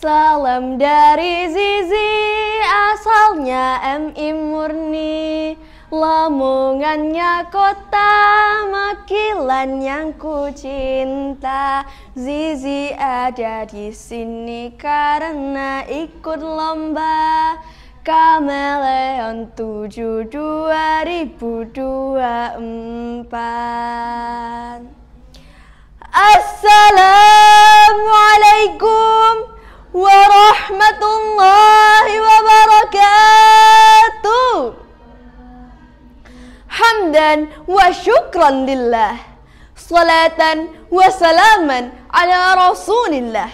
Salam dari Zizi asalnya MI murni Lamongannya kota makilan yang ku cinta Zizi ada di sini karena ikut lomba Kameleon 7 2024 Assalamualaikum warahmatullahi wabarakatuh. Hamdan wa syukran lillah. Salatan wa salaman ala rasulillah.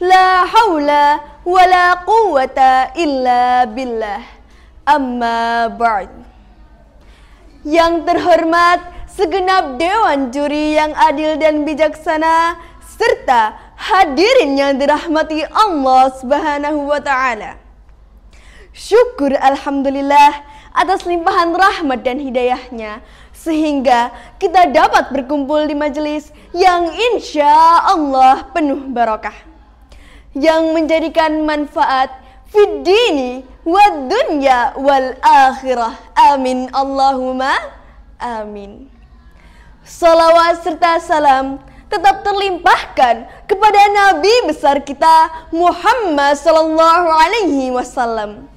La hawla wa la quwata illa billah. Amma ba'd. Yang terhormat segenap dewan juri yang adil dan bijaksana serta Hadirin yang dirahmati Allah Subhanahu wa taala. Syukur alhamdulillah atas limpahan rahmat dan hidayahnya sehingga kita dapat berkumpul di majelis yang insya Allah penuh barokah yang menjadikan manfaat fiddini wa dunya wal akhirah amin Allahumma amin salawat serta salam tetap terlimpahkan kepada Nabi besar kita Muhammad Sallallahu Alaihi Wasallam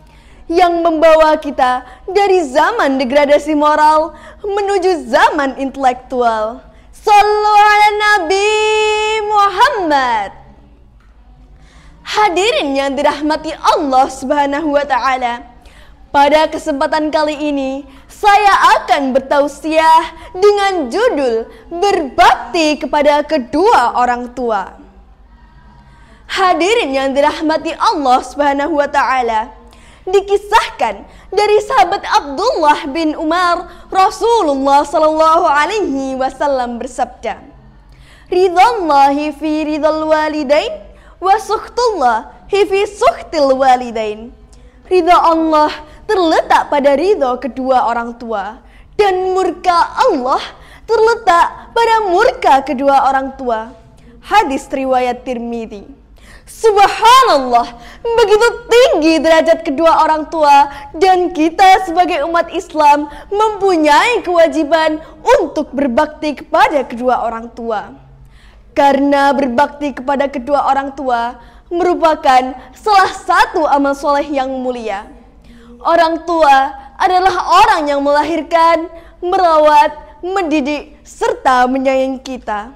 yang membawa kita dari zaman degradasi moral menuju zaman intelektual. Sallu ala Nabi Muhammad. Hadirin yang dirahmati Allah Subhanahu wa taala. Pada kesempatan kali ini, saya akan bertausiah dengan judul Berbakti kepada kedua orang tua. Hadirin yang dirahmati Allah Subhanahu wa taala, dikisahkan dari sahabat Abdullah bin Umar, Rasulullah sallallahu alaihi wasallam bersabda, "Ridallahi fi ridal walidain wa sukhtullah fi sukhtil walidain." Ridha Allah terletak pada ridho kedua orang tua dan murka Allah terletak pada murka kedua orang tua. Hadis riwayat Tirmidzi. Subhanallah, begitu tinggi derajat kedua orang tua dan kita sebagai umat Islam mempunyai kewajiban untuk berbakti kepada kedua orang tua. Karena berbakti kepada kedua orang tua merupakan salah satu amal soleh yang mulia. Orang tua adalah orang yang melahirkan, merawat, mendidik, serta menyayangi kita.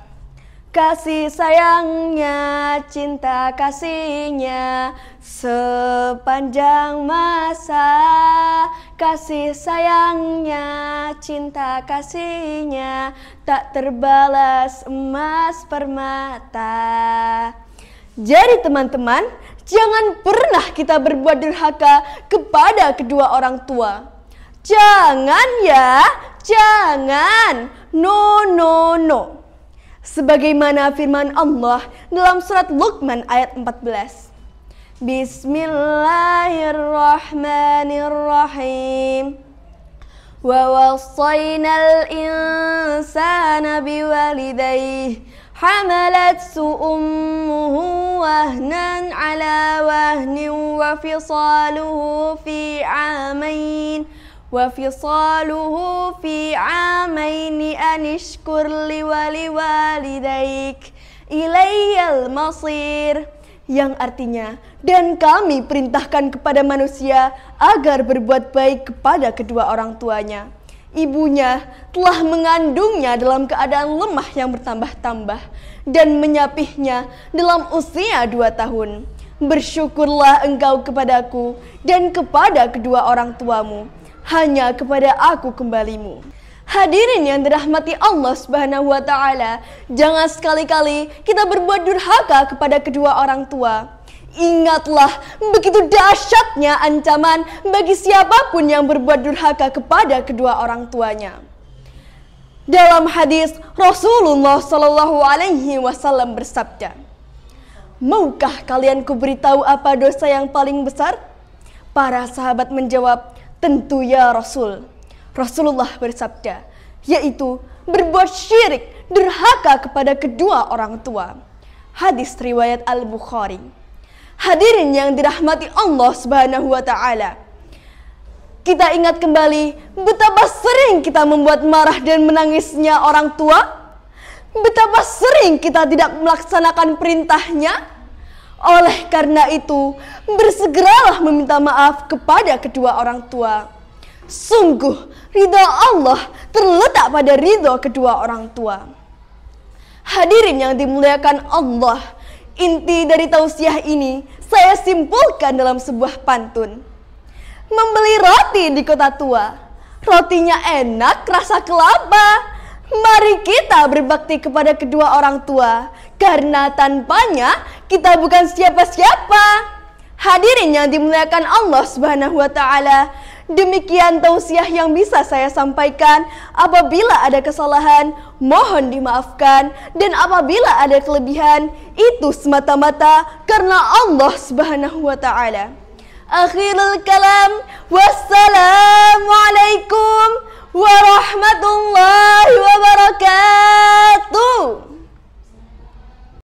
Kasih sayangnya, cinta kasihnya sepanjang masa. Kasih sayangnya, cinta kasihnya tak terbalas emas permata. Jadi teman-teman, Jangan pernah kita berbuat durhaka kepada kedua orang tua. Jangan ya, jangan. No, no, no. Sebagaimana firman Allah dalam surat Luqman ayat 14. Bismillahirrahmanirrahim. Wa wassayna al-insana biwalidayih. حملت أمه وهنا على وهن وفصاله في عامين وفصاله في عامين أن اشكر لي ولوالديك إلي المصير yang artinya dan kami perintahkan kepada manusia agar berbuat baik kepada kedua orang tuanya ibunya telah mengandungnya dalam keadaan lemah yang bertambah-tambah dan menyapihnya dalam usia dua tahun. Bersyukurlah engkau kepadaku dan kepada kedua orang tuamu, hanya kepada aku kembalimu. Hadirin yang dirahmati Allah Subhanahu wa taala, jangan sekali-kali kita berbuat durhaka kepada kedua orang tua Ingatlah, begitu dahsyatnya ancaman bagi siapapun yang berbuat durhaka kepada kedua orang tuanya. Dalam hadis Rasulullah Shallallahu Alaihi Wasallam bersabda, Maukah kalian kuberitahu apa dosa yang paling besar? Para sahabat menjawab, tentu ya Rasul. Rasulullah bersabda, yaitu berbuat syirik, durhaka kepada kedua orang tua. Hadis riwayat Al-Bukhari. Hadirin yang dirahmati Allah Subhanahu wa taala. Kita ingat kembali betapa sering kita membuat marah dan menangisnya orang tua, betapa sering kita tidak melaksanakan perintahnya. Oleh karena itu, bersegeralah meminta maaf kepada kedua orang tua. Sungguh, ridho Allah terletak pada ridho kedua orang tua. Hadirin yang dimuliakan Allah, Inti dari tausiah ini saya simpulkan dalam sebuah pantun. Membeli roti di kota tua, rotinya enak rasa kelapa. Mari kita berbakti kepada kedua orang tua, karena tanpanya kita bukan siapa-siapa. Hadirin yang dimuliakan Allah Subhanahu wa taala, Demikian tausiah yang bisa saya sampaikan. Apabila ada kesalahan, mohon dimaafkan. Dan apabila ada kelebihan, itu semata-mata karena Allah Subhanahu wa taala. Akhirul kalam. Wassalamualaikum warahmatullahi wabarakatuh.